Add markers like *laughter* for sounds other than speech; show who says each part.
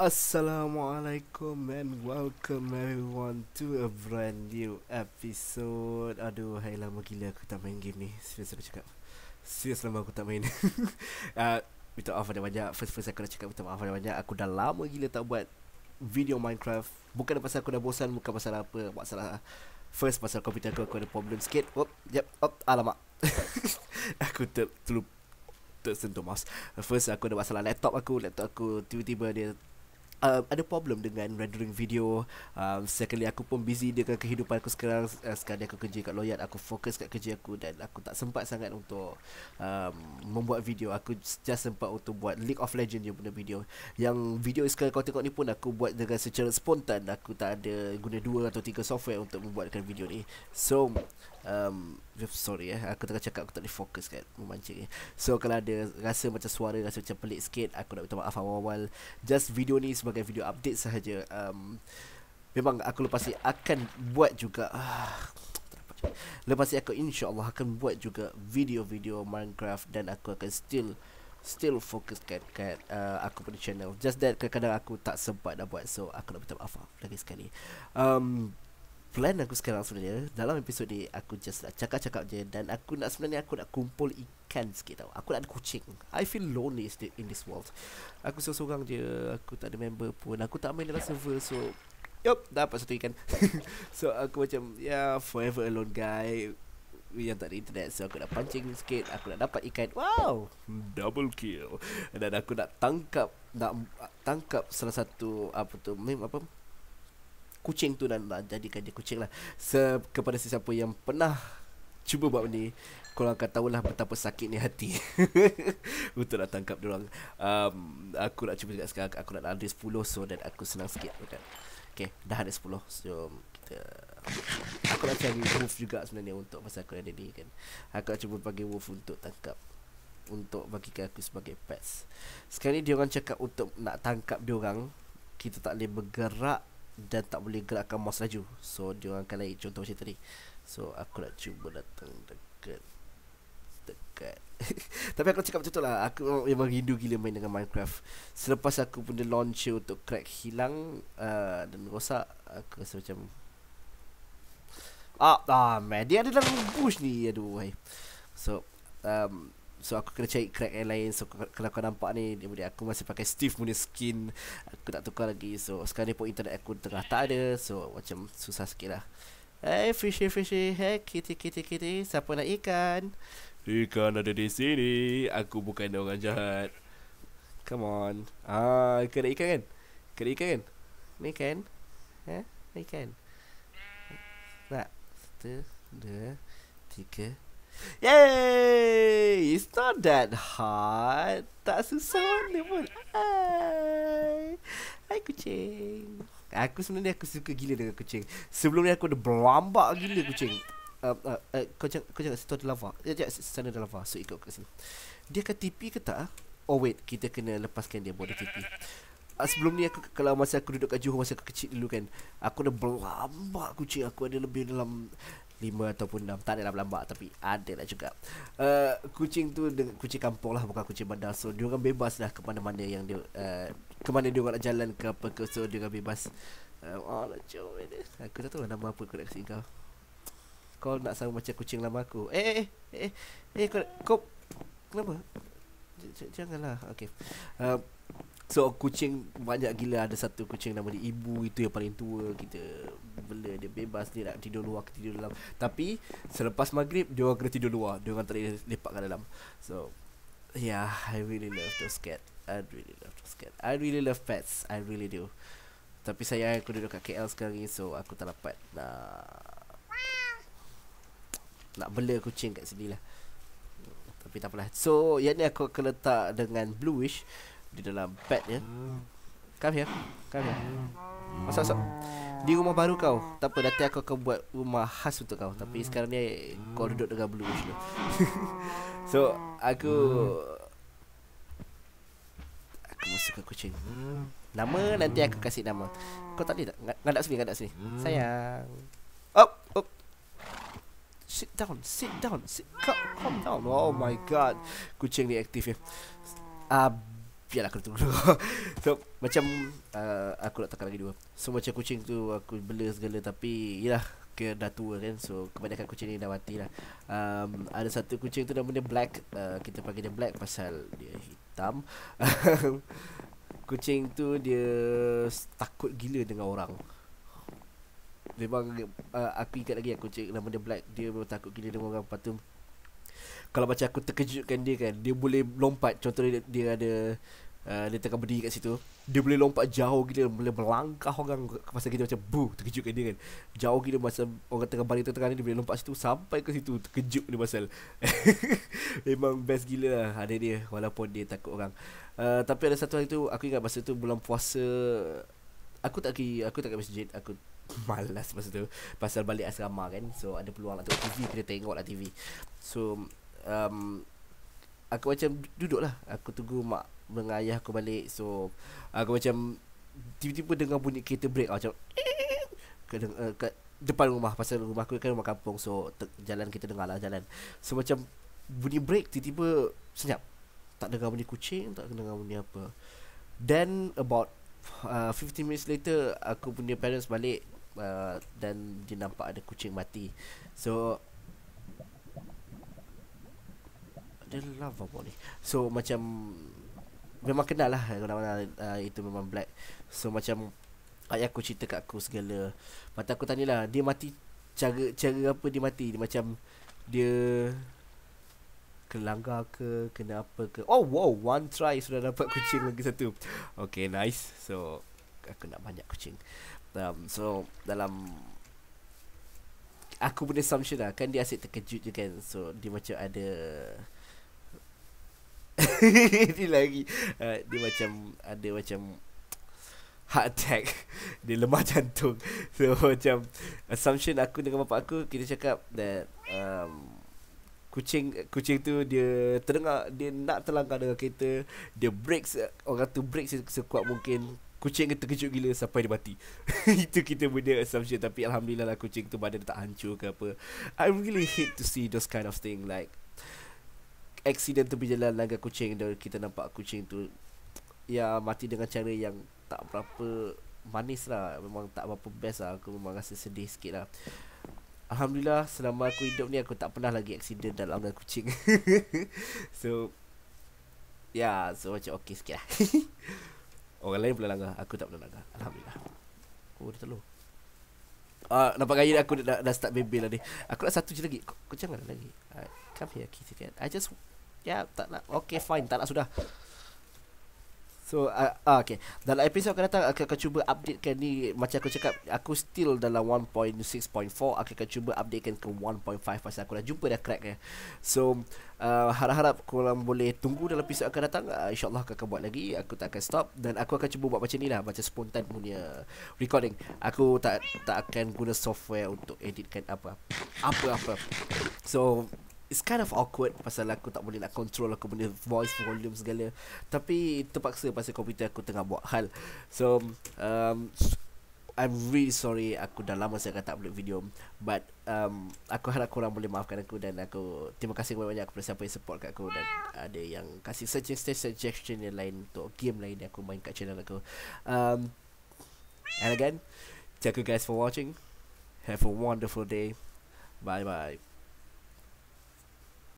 Speaker 1: Assalamualaikum and welcome everyone to a brand new episode Aduh, hai lama gila aku tak main game ni Serius aku cakap Serius lama aku tak main uh, *laughs* Minta maaf ada banyak First-first aku nak cakap minta maaf ada banyak Aku dah lama gila tak buat video Minecraft Bukan pasal aku dah bosan, bukan pasal apa Masalah First pasal komputer aku, aku ada problem sikit Oop, yep, oop, alamak *laughs* Aku ter, terlup tersentuh mouse First aku ada masalah laptop aku Laptop aku tiba-tiba dia um, ada problem dengan rendering video um, Sekali aku pun busy dengan kehidupan aku sekarang uh, Sekarang aku kerja kat Loyat Aku fokus kat kerja aku Dan aku tak sempat sangat untuk um, Membuat video Aku just sempat untuk buat League of Legends je punya video Yang video sekarang kau tengok ni pun Aku buat dengan secara spontan Aku tak ada guna dua atau tiga software Untuk membuatkan video ni So um, Sorry eh Aku tengah cakap aku tak boleh fokus kat Memancing ni So kalau ada rasa macam suara Rasa macam pelik sikit Aku nak minta maaf awal-awal Just video ni sebab sebagai video update sahaja um, Memang aku lepas ni akan buat juga ah, Lepas ni aku insya Allah akan buat juga video-video Minecraft Dan aku akan still still fokuskan kat uh, aku punya channel Just that kadang-kadang aku tak sempat dah buat So aku nak minta maaf lah lagi sekali um, plan aku sekarang sebenarnya dalam episod ni aku just nak cakap-cakap je dan aku nak sebenarnya aku nak kumpul ikan sikit tau. Aku nak ada kucing. I feel lonely in this world. Aku seorang-seorang je, aku tak ada member pun. Aku tak main dalam server so yup, dapat satu ikan. *laughs* so aku macam yeah, forever alone guy yang tak ada internet So aku nak pancing sikit Aku nak dapat ikan Wow Double kill Dan aku nak tangkap Nak tangkap salah satu Apa tu Meme apa kucing tu dan nak jadikan dia kucing lah Se- kepada sesiapa yang pernah cuba buat benda ni korang akan tahulah betapa sakitnya hati *laughs* untuk nak tangkap dia orang um, aku nak cuba juga sekarang aku nak ada 10 so dan aku senang sikit Okay, dah ada 10 so kita aku nak cari wolf juga sebenarnya untuk pasal aku ada ni kan aku nak cuba bagi wolf untuk tangkap untuk bagikan aku sebagai pets sekarang ni dia orang cakap untuk nak tangkap dia kita tak boleh bergerak dan tak boleh gerakkan mouse laju so dia orang akan lari contoh macam tadi so aku nak cuba datang dekat dekat *laughs* tapi aku cakap macam tu lah aku memang rindu gila main dengan Minecraft selepas aku punya launcher untuk crack hilang uh, dan rosak aku rasa macam ah, ah man dia ada dalam bush ni aduh wai. so um, So aku kena cari crack airline So kalau kau nampak ni Kemudian aku masih pakai Steve punya skin Aku tak tukar lagi So sekarang ni pun internet aku tengah tak ada So macam susah sikit lah Hey fishy fishy Hey kitty kitty kitty Siapa nak ikan Ikan ada di sini Aku bukan orang jahat Come on Ah, kena ikan kan Kena ikan kan Ni kan Eh ikan Nak Satu Dua Tiga Yay! It's not that hard. Tak susah ni pun. Hai. Hai kucing. Aku sebenarnya aku suka gila dengan kucing. Sebelum ni aku ada berlambak gila kucing. Um, uh, uh, kau jangan, kau jangan situ ada lava. Sekejap, sana dalam lava. So, ikut aku sini. Dia akan tipi ke tak? Oh, wait. Kita kena lepaskan dia buat tipi. Ah, sebelum ni aku kalau masa aku duduk kat Johor masa aku kecil dulu kan Aku ada berlambak kucing aku ada lebih dalam lima ataupun enam tak ada dalam tapi ada lah juga uh, kucing tu dengan kucing kampung lah bukan kucing bandar so dia orang bebas lah ke mana mana yang dia uh, ke mana dia orang nak jalan ke apa ke so dia orang bebas uh, oh lah jom ini aku tak tahu lah nama apa aku nak kasi kau kau nak sama macam kucing lama aku eh eh eh eh, eh kau, kau kenapa janganlah okey uh, So kucing banyak gila ada satu kucing nama dia ibu itu yang paling tua kita boleh dia bebas dia nak tidur luar ke tidur dalam tapi selepas maghrib dia orang kena tidur luar dia orang tak boleh lepak kat dalam so yeah i really love those cat i really love those cat i really love pets i really do tapi saya aku duduk kat KL sekarang ni so aku tak dapat nak nak bela kucing kat sini lah tapi tak apalah so yang ni aku akan letak dengan bluish di dalam pet ya hmm. come here come here hmm. Masak masak Di rumah baru kau Tak apa nanti aku akan buat rumah khas untuk kau Tapi hmm. sekarang ni kau duduk dengan Blue Wish tu *laughs* So aku hmm. Aku masuk ke kucing hmm. Nama nanti aku kasih nama Kau tak boleh tak? Ngadak sini, ngadak sini Sayang Up, oh, up oh. Sit down, sit down, sit calm, calm down. Oh my god, kucing ni aktif ya. uh, Biarlah aku tunggu dulu *laughs* So macam uh, Aku nak takkan lagi dua So macam kucing tu Aku bela segala Tapi Yelah ke dah tua kan So kebanyakan kucing ni dah mati lah um, Ada satu kucing tu namanya Black uh, Kita panggil dia Black Pasal dia hitam *laughs* Kucing tu dia Takut gila dengan orang Memang uh, Aku ingat lagi yang kucing Nama dia Black Dia memang takut gila dengan orang Lepas tu kalau macam aku terkejutkan dia kan Dia boleh lompat Contohnya dia, dia ada uh, Dia tengah berdiri kat situ Dia boleh lompat jauh gila Boleh melangkah orang Masa kita macam buh, terkejutkan dia kan Jauh gila masa Orang tengah baring tengah Dia boleh lompat situ Sampai ke situ Terkejut dia pasal *laughs* Memang best gila lah Ada dia Walaupun dia takut orang uh, Tapi ada satu hari tu Aku ingat masa tu Bulan puasa Aku tak pergi Aku tak pergi masjid Aku malas masa tu pasal balik asrama kan so ada peluang nak tengok TV kena tengok lah TV so um, aku macam duduk lah aku tunggu mak dengan ayah aku balik so aku macam tiba-tiba dengar bunyi kereta break macam kadang uh, kat depan rumah pasal rumah aku kan rumah kampung so jalan kita dengar lah jalan so macam bunyi break tiba-tiba senyap tak dengar bunyi kucing tak dengar bunyi apa then about uh, 15 minutes later aku punya parents balik Uh, dan dia nampak ada kucing mati. So ada lava pun ni. So macam memang kenal lah kalau mana uh, itu memang black. So macam ayah aku cerita kat aku segala. Mata aku lah dia mati cara cara apa dia mati? Dia macam dia kelanggar ke kena apa ke oh wow one try sudah dapat kucing lagi satu okay nice so aku nak banyak kucing um, So dalam Aku punya assumption lah Kan dia asyik terkejut je kan So dia macam ada Ini *laughs* lagi uh, Dia macam Ada macam Heart attack *laughs* Dia lemah jantung *laughs* So macam Assumption aku dengan bapak aku Kita cakap that um, Kucing Kucing tu dia Terdengar Dia nak terlanggar dengan kereta Dia breaks Orang tu breaks sekuat mungkin Kucing kita terkejut gila sampai dia mati *laughs* Itu kita punya assumption Tapi Alhamdulillah lah kucing tu badan tak hancur ke apa I really hate to see those kind of thing Like Accident tu berjalan laga kucing Dan kita nampak kucing tu Ya mati dengan cara yang tak berapa manis lah Memang tak berapa best lah Aku memang rasa sedih sikit lah Alhamdulillah selama aku hidup ni Aku tak pernah lagi accident dalam laga kucing *laughs* So Ya yeah, so macam okay sikit lah *laughs* Orang lain pula langgar Aku tak pernah langgar Alhamdulillah Oh dia telur Ah, uh, nampak gaya aku dah, dah start bebel lah ni. Aku nak satu je lagi. Kau, kau jangan lagi. Uh, come here, kitty cat. I just... Ya, yeah, tak nak. Okay, fine. Tak nak sudah. So uh, uh, okay Dalam episod akan datang Aku akan cuba updatekan ni Macam aku cakap Aku still dalam 1.6.4 Aku akan cuba updatekan ke 1.5 Pasal aku dah jumpa dah crack eh. So uh, Harap-harap korang boleh tunggu Dalam episod akan datang uh, InsyaAllah aku akan buat lagi Aku tak akan stop Dan aku akan cuba buat macam ni lah Macam spontan punya recording Aku tak tak akan guna software Untuk editkan apa Apa-apa So it's kind of awkward pasal aku tak boleh nak control aku punya voice volume segala tapi terpaksa pasal komputer aku tengah buat hal so um I'm really sorry aku dah lama saya tak upload video but um aku harap korang boleh maafkan aku dan aku terima kasih banyak-banyak kepada siapa yang support kat aku dan ada yang kasih suggestion suggestion yang lain untuk game lain yang aku main kat channel aku um and again thank you guys for watching have a wonderful day bye bye